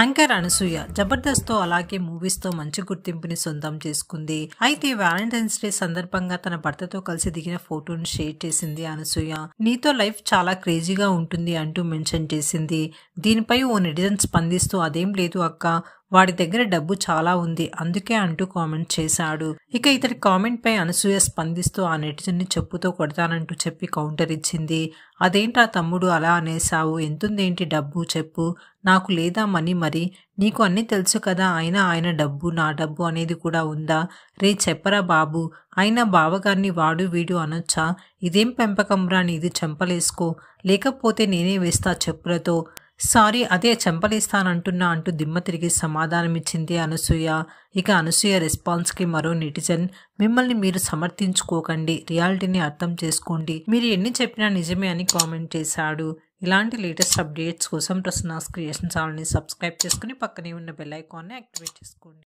anchor Anasuya Jabardasth తో అలాగే movies తో మంచి గుర్తింపుని సొంతం చేసుకుంది అయితే వ్యాలంటైన్స్ డే సందర్భంగా తన భర్తతో కలిసి దిగిన ఫోటోను షేర్ చేసింది అనసూయ నీతో లైఫ్ చాలా క్రేజీగా ఉంటుంది అంటూ మెన్షన్ చేసింది దీనిపై ఓ నెటిజన్ స్పందిస్తూ అదేం లేదు అక్క వాడి దగ్గర డబ్బు చాలా ఉంది అందుకే అంటూ కామెంట్ చేశాడు ఇక ఇతడి కామెంట్పై అనసూయ స్పందిస్తూ ఆ నెటిజన్ని చెప్పుతో కొడతానంటూ చెప్పి కౌంటర్ ఇచ్చింది అదేంటా తమ్ముడు అలా అనేసావు ఎంతుందేంటి డబ్బు చెప్పు నాకు లేదా మనీ మరి నీకు అన్ని తెలుసు కదా అయినా ఆయన డబ్బు నా డబ్బు అనేది కూడా ఉందా రే చెప్పరా బాబు అయినా బావగారిని వాడు వీడు అనొచ్చా ఇదేం పెంపకం రాని ఇది చెంపలేసుకో లేకపోతే నేనే వేస్తా చెప్పులతో సారీ అదే చెంపలేస్తానంటున్నా అంటూ దిమ్మ తిరిగి సమాధానమిచ్చింది అనసూయ ఇక అనసూయ రెస్పాన్స్కి మరో నెటిజన్ మిమ్మల్ని మీరు సమర్థించుకోకండి రియాలిటీని అర్థం చేసుకోండి మీరు ఎన్ని చెప్పినా నిజమే అని కామెంట్ చేశాడు ఇలాంటి లేటెస్ట్ అప్డేట్స్ కోసం ప్రసన్నాస్ క్రియేషన్ ఛానల్ని సబ్స్క్రైబ్ చేసుకుని పక్కనే ఉన్న బెల్ ఐకాన్ని యాక్టివేట్ చేసుకోండి